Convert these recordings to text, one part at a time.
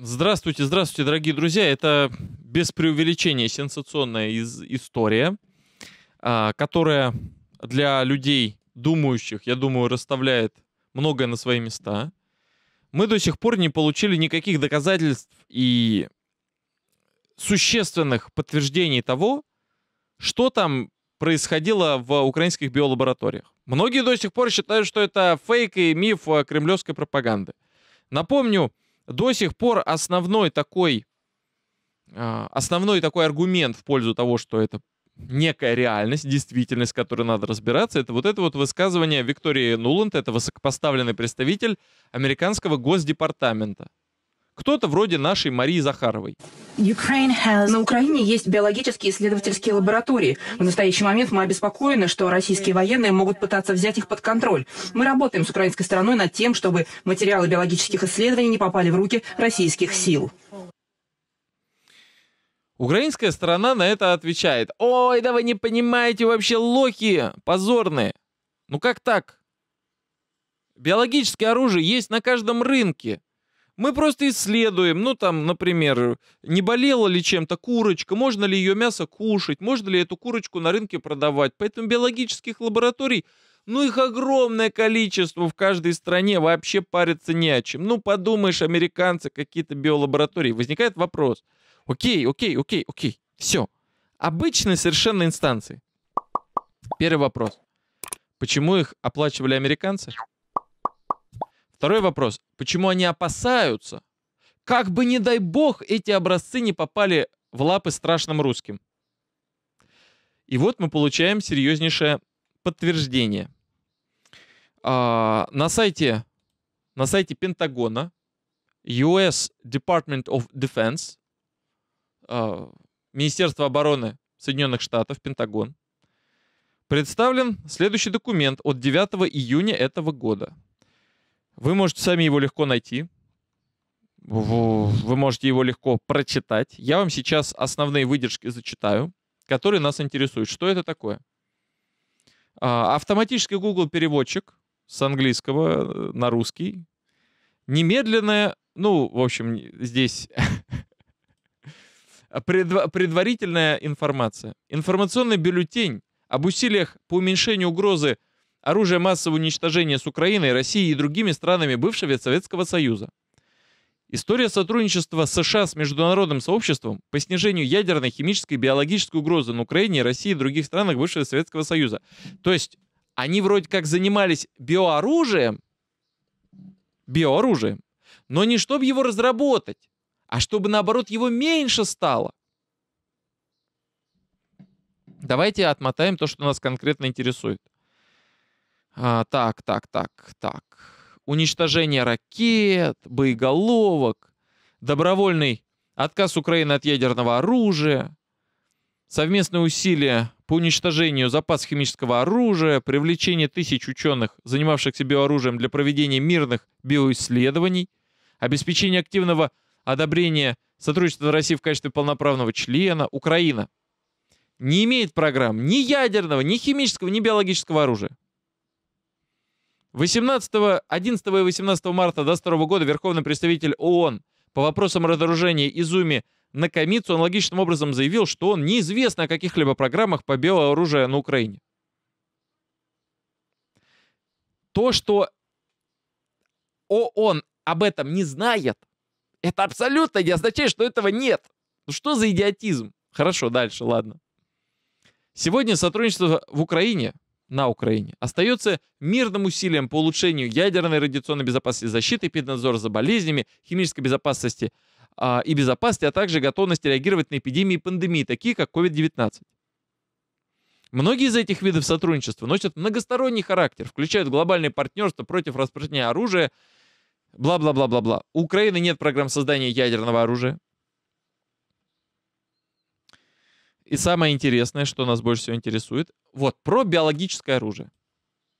Здравствуйте, здравствуйте, дорогие друзья. Это без преувеличения сенсационная из история, а, которая для людей, думающих, я думаю, расставляет многое на свои места. Мы до сих пор не получили никаких доказательств и существенных подтверждений того, что там происходило в украинских биолабораториях. Многие до сих пор считают, что это фейк и миф кремлевской пропаганды. Напомню, до сих пор основной такой, а, основной такой аргумент в пользу того, что это некая реальность, действительность, с которой надо разбираться, это вот это вот высказывание Виктории Нуланд, это высокопоставленный представитель американского госдепартамента. Кто-то вроде нашей Марии Захаровой. На Украине есть биологические исследовательские лаборатории. В настоящий момент мы обеспокоены, что российские военные могут пытаться взять их под контроль. Мы работаем с украинской стороной над тем, чтобы материалы биологических исследований не попали в руки российских сил. Украинская сторона на это отвечает. Ой, да вы не понимаете вообще, лохи позорные. Ну как так? Биологическое оружие есть на каждом рынке. Мы просто исследуем, ну там, например, не болела ли чем-то курочка, можно ли ее мясо кушать, можно ли эту курочку на рынке продавать. Поэтому биологических лабораторий, ну их огромное количество в каждой стране, вообще париться не о чем. Ну подумаешь, американцы какие-то биолаборатории. Возникает вопрос. Окей, окей, окей, окей, все. Обычные совершенно инстанции. Первый вопрос. Почему их оплачивали американцы? Второй вопрос. Почему они опасаются? Как бы, не дай бог, эти образцы не попали в лапы страшным русским. И вот мы получаем серьезнейшее подтверждение. А, на, сайте, на сайте Пентагона US Department of Defense, а, Министерство обороны Соединенных Штатов, Пентагон, представлен следующий документ от 9 июня этого года – вы можете сами его легко найти. Вы можете его легко прочитать. Я вам сейчас основные выдержки зачитаю, которые нас интересуют. Что это такое? А, автоматический Google переводчик с английского э, на русский. Немедленное, ну, в общем, здесь предварительная информация. Информационный бюллетень об усилиях по уменьшению угрозы оружие массового уничтожения с Украиной, Россией и другими странами бывшего Советского Союза. История сотрудничества США с международным сообществом по снижению ядерной, химической и биологической угрозы на Украине, России и других странах бывшего Советского Союза. То есть они вроде как занимались биооружием, биооружием, но не чтобы его разработать, а чтобы наоборот его меньше стало. Давайте отмотаем то, что нас конкретно интересует. А, так, так, так, так. Уничтожение ракет, боеголовок, добровольный отказ Украины от ядерного оружия, совместные усилия по уничтожению запас химического оружия, привлечение тысяч ученых, занимавшихся биооружием для проведения мирных биоисследований, обеспечение активного одобрения сотрудничества России в качестве полноправного члена, Украина не имеет программ ни ядерного, ни химического, ни биологического оружия. 18, 11 и 18 марта 2022 года верховный представитель ООН по вопросам разоружения Изуми Накамицу аналогичным образом заявил, что он неизвестно о каких-либо программах по белооружию на Украине. То, что ООН об этом не знает, это абсолютно не означает, что этого нет. Ну что за идиотизм? Хорошо, дальше, ладно. Сегодня сотрудничество в Украине на Украине остается мирным усилием по улучшению ядерной радиационной безопасности защиты, педнадзор за болезнями, химической безопасности э, и безопасности, а также готовность реагировать на эпидемии и пандемии, такие как COVID-19. Многие из этих видов сотрудничества носят многосторонний характер, включают глобальные партнерства против распространения оружия, бла-бла-бла-бла-бла. У Украины нет программ создания ядерного оружия. И самое интересное, что нас больше всего интересует, вот про биологическое оружие.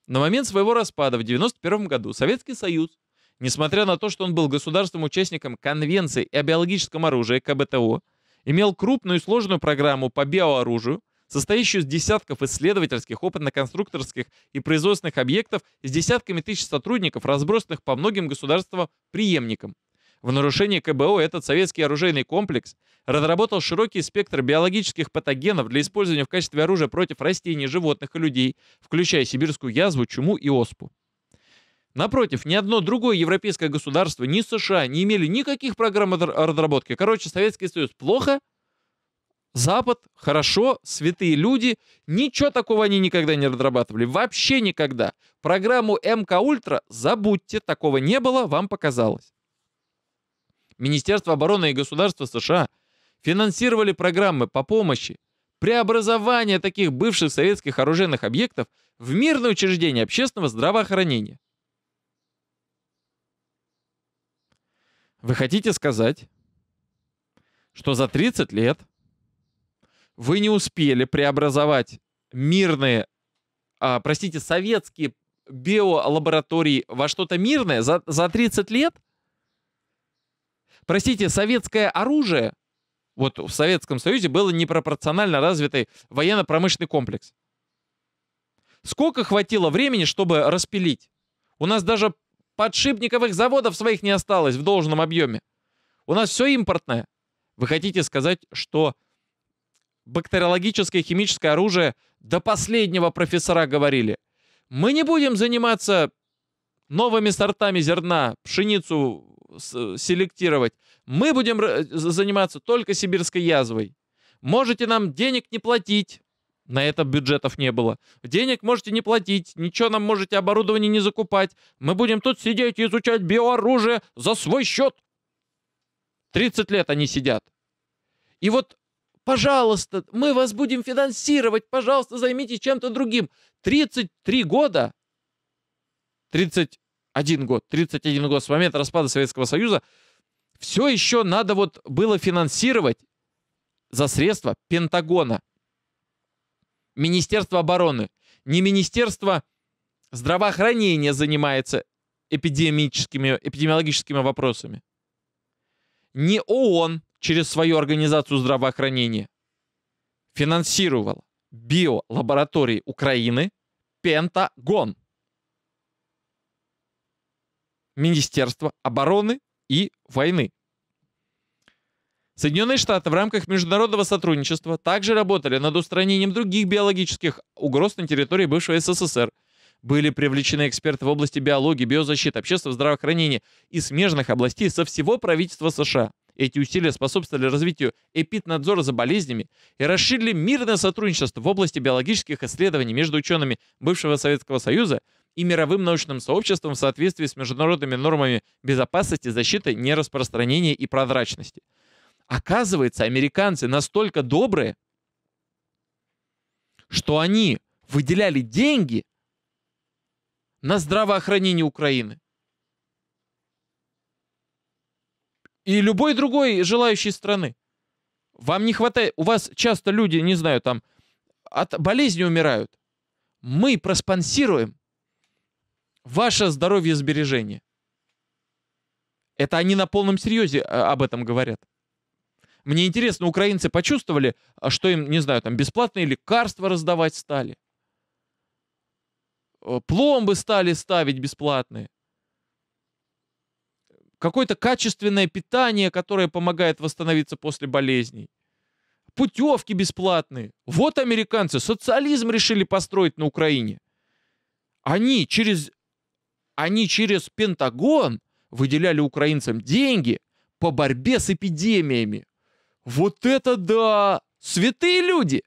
На момент своего распада в 1991 году Советский Союз, несмотря на то, что он был государством-участником Конвенции о биологическом оружии КБТО, имел крупную и сложную программу по биооружию, состоящую из десятков исследовательских, опытно-конструкторских и производственных объектов с десятками тысяч сотрудников, разбросанных по многим государствам преемникам – в нарушение КБО этот советский оружейный комплекс разработал широкий спектр биологических патогенов для использования в качестве оружия против растений, животных и людей, включая сибирскую язву, чуму и оспу. Напротив, ни одно другое европейское государство, ни США не имели никаких программ разработки. Короче, Советский Союз плохо, Запад хорошо, святые люди, ничего такого они никогда не разрабатывали, вообще никогда. Программу МК Ультра забудьте, такого не было, вам показалось. Министерство обороны и государства США финансировали программы по помощи, преобразования таких бывших советских оружейных объектов в мирные учреждения общественного здравоохранения. Вы хотите сказать, что за 30 лет вы не успели преобразовать мирные, а, простите, советские биолаборатории во что-то мирное за, за 30 лет – Простите, советское оружие, вот в Советском Союзе было непропорционально развитый военно-промышленный комплекс. Сколько хватило времени, чтобы распилить? У нас даже подшипниковых заводов своих не осталось в должном объеме. У нас все импортное. Вы хотите сказать, что бактериологическое и химическое оружие до последнего профессора говорили? Мы не будем заниматься новыми сортами зерна, пшеницу селектировать. Мы будем заниматься только сибирской язвой. Можете нам денег не платить. На это бюджетов не было. Денег можете не платить, ничего нам можете оборудование не закупать. Мы будем тут сидеть и изучать биооружие за свой счет. 30 лет они сидят. И вот, пожалуйста, мы вас будем финансировать, пожалуйста, займитесь чем-то другим. 33 года, 30 один год, 31 год с момента распада Советского Союза, все еще надо вот было финансировать за средства Пентагона, Министерство обороны, не Министерство здравоохранения занимается эпидемическими, эпидемиологическими вопросами. Не ООН через свою организацию здравоохранения финансировала биолаборатории Украины Пентагон. Министерства обороны и войны. Соединенные Штаты в рамках международного сотрудничества также работали над устранением других биологических угроз на территории бывшего СССР. Были привлечены эксперты в области биологии, биозащиты, общественного здравоохранения и смежных областей со всего правительства США. Эти усилия способствовали развитию эпиднадзора за болезнями и расширили мирное сотрудничество в области биологических исследований между учеными бывшего Советского Союза – и мировым научным сообществом в соответствии с международными нормами безопасности, защиты, нераспространения и прозрачности. Оказывается, американцы настолько добрые, что они выделяли деньги на здравоохранение Украины. И любой другой желающей страны. Вам не хватает, у вас часто люди, не знаю, там, от болезни умирают. Мы проспонсируем Ваше здоровье сбережение. Это они на полном серьезе э, об этом говорят. Мне интересно, украинцы почувствовали, а, что им, не знаю, там бесплатные лекарства раздавать стали. Э, пломбы стали ставить бесплатные. Какое-то качественное питание, которое помогает восстановиться после болезней. Путевки бесплатные. Вот американцы социализм решили построить на Украине. Они через они через Пентагон выделяли украинцам деньги по борьбе с эпидемиями. Вот это да! Святые люди!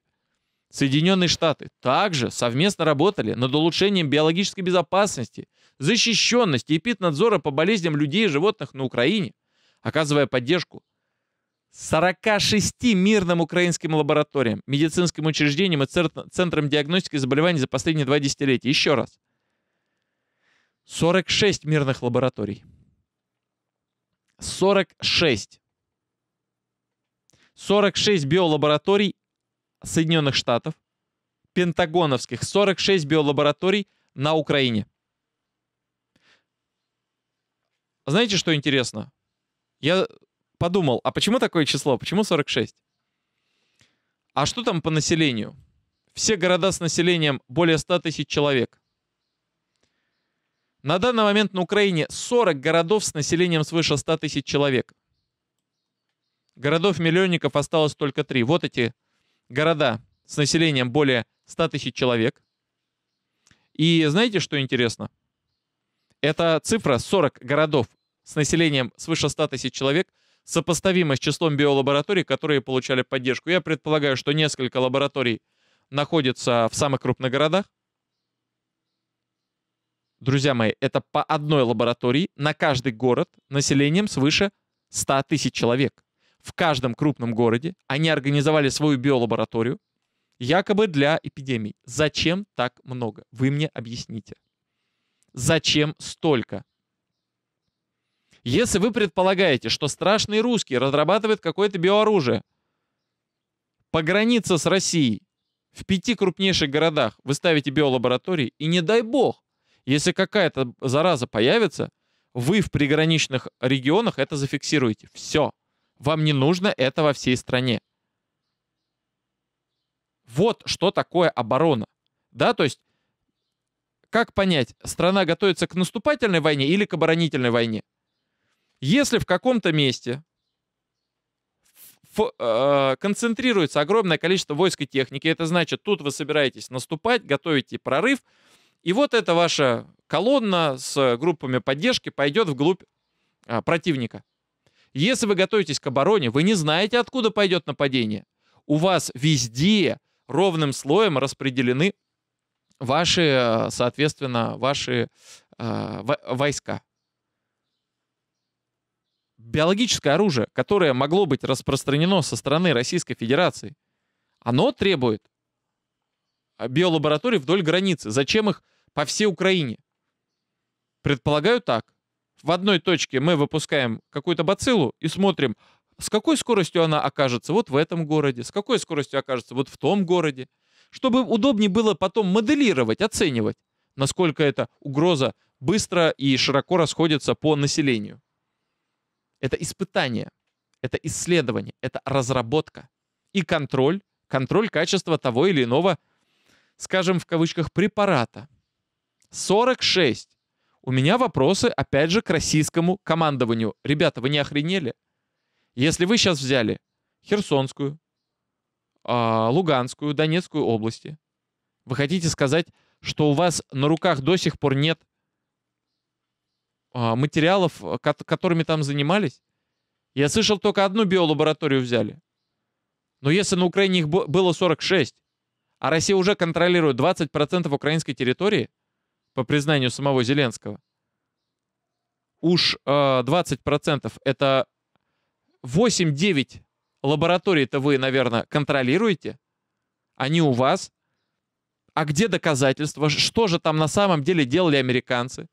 Соединенные Штаты также совместно работали над улучшением биологической безопасности, защищенности и надзора по болезням людей и животных на Украине, оказывая поддержку 46 мирным украинским лабораториям, медицинским учреждениям и центрам диагностики заболеваний за последние два десятилетия. Еще раз. 46 мирных лабораторий. 46. 46 биолабораторий Соединенных Штатов, пентагоновских, 46 биолабораторий на Украине. Знаете, что интересно? Я подумал, а почему такое число? Почему 46? А что там по населению? Все города с населением более 100 тысяч человек. На данный момент на Украине 40 городов с населением свыше 100 тысяч человек. Городов-миллионников осталось только три. Вот эти города с населением более 100 тысяч человек. И знаете, что интересно? Эта цифра 40 городов с населением свыше 100 тысяч человек сопоставима с числом биолабораторий, которые получали поддержку. Я предполагаю, что несколько лабораторий находятся в самых крупных городах, друзья мои, это по одной лаборатории на каждый город населением свыше 100 тысяч человек. В каждом крупном городе они организовали свою биолабораторию, якобы для эпидемий. Зачем так много? Вы мне объясните. Зачем столько? Если вы предполагаете, что страшные русские разрабатывают какое-то биооружие, по границе с Россией, в пяти крупнейших городах вы ставите биолаборатории, и не дай бог, если какая-то зараза появится, вы в приграничных регионах это зафиксируете. Все. Вам не нужно это во всей стране. Вот что такое оборона. Да, то есть, как понять, страна готовится к наступательной войне или к оборонительной войне? Если в каком-то месте э, концентрируется огромное количество войск и техники, это значит, тут вы собираетесь наступать, готовите прорыв, и вот эта ваша колонна с группами поддержки пойдет вглубь а, противника. Если вы готовитесь к обороне, вы не знаете, откуда пойдет нападение. У вас везде ровным слоем распределены ваши, а, соответственно, ваши э, войска. Биологическое оружие, которое могло быть распространено со стороны Российской Федерации, оно требует а, биолабораторий вдоль границы. Зачем их по всей Украине. Предполагаю так. В одной точке мы выпускаем какую-то бациллу и смотрим, с какой скоростью она окажется вот в этом городе, с какой скоростью окажется вот в том городе, чтобы удобнее было потом моделировать, оценивать, насколько эта угроза быстро и широко расходится по населению. Это испытание, это исследование, это разработка и контроль, контроль качества того или иного, скажем в кавычках, препарата, 46. У меня вопросы, опять же, к российскому командованию. Ребята, вы не охренели? Если вы сейчас взяли Херсонскую, а, Луганскую, Донецкую области, вы хотите сказать, что у вас на руках до сих пор нет а, материалов, которыми там занимались? Я слышал, только одну биолабораторию взяли. Но если на Украине их было 46, а Россия уже контролирует 20% украинской территории – по признанию самого Зеленского. Уж э, а, 20% это 8-9 лабораторий-то вы, наверное, контролируете. Они у вас. А где доказательства? Что же там на самом деле делали американцы?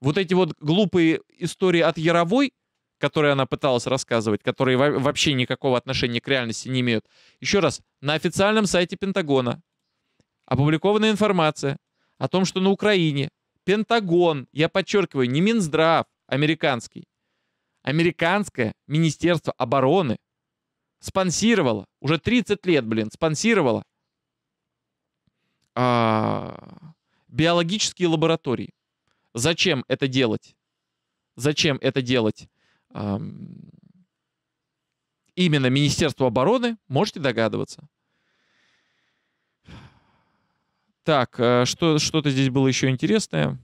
Вот эти вот глупые истории от Яровой, которые она пыталась рассказывать, которые вообще никакого отношения к реальности не имеют. Еще раз, на официальном сайте Пентагона опубликована информация, о том, что на Украине Пентагон, я подчеркиваю, не Минздрав американский, американское Министерство обороны спонсировало, уже 30 лет, блин, спонсировало а, биологические лаборатории. Зачем это делать? Зачем это делать? А, именно Министерство обороны, можете догадываться. Так, э, что, что-то здесь было еще интересное.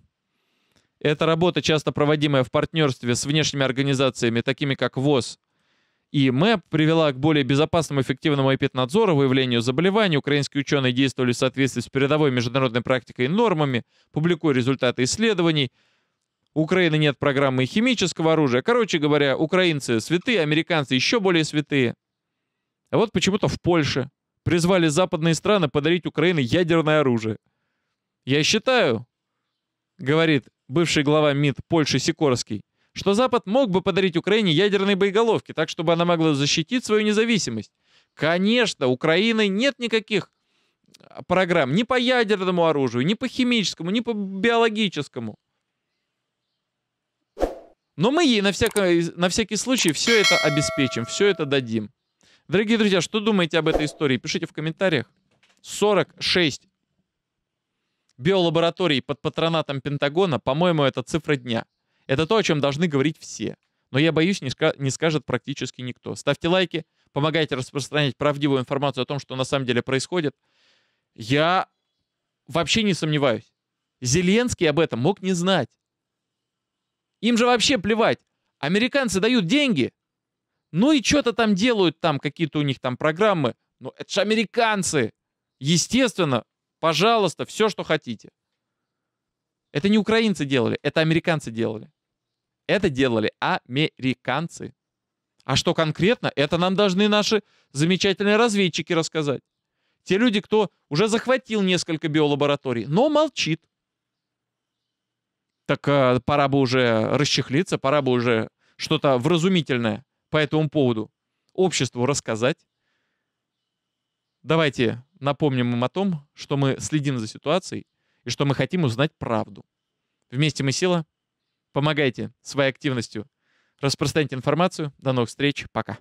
Эта работа, часто проводимая в партнерстве с внешними организациями, такими как ВОЗ и МЭП, привела к более безопасному, эффективному эпиднадзору, выявлению заболеваний. Украинские ученые действовали в соответствии с передовой международной практикой и нормами, публикуя результаты исследований. У Украины нет программы химического оружия. Короче говоря, украинцы святые, американцы еще более святые. А вот почему-то в Польше призвали западные страны подарить Украине ядерное оружие. Я считаю, говорит бывший глава МИД Польши Сикорский, что Запад мог бы подарить Украине ядерные боеголовки, так чтобы она могла защитить свою независимость. Конечно, Украины нет никаких а, программ ни по ядерному оружию, ни по химическому, ни по биологическому. Но мы ей на, всякий на всякий случай все это обеспечим, все это дадим. Дорогие друзья, что думаете об этой истории? Пишите в комментариях. 46 биолабораторий под патронатом Пентагона, по-моему, это цифра дня. Это то, о чем должны говорить все. Но я боюсь, не, ска- не скажет практически никто. Ставьте лайки, помогайте распространять правдивую информацию о том, что на самом деле происходит. Я вообще не сомневаюсь. Зеленский об этом мог не знать. Им же вообще плевать. Американцы дают деньги. Ну и что-то там делают, там какие-то у них там программы. но ну, это же американцы. Естественно, пожалуйста, все, что хотите. Это не украинцы делали, это американцы делали. Это делали американцы. А что конкретно, это нам должны наши замечательные разведчики рассказать. Те люди, кто уже захватил несколько биолабораторий, но молчит. Так э, пора бы уже расчехлиться, пора бы уже что-то вразумительное по этому поводу обществу рассказать. Давайте напомним им о том, что мы следим за ситуацией и что мы хотим узнать правду. Вместе мы сила. Помогайте своей активностью. распространяйте информацию. До новых встреч. Пока.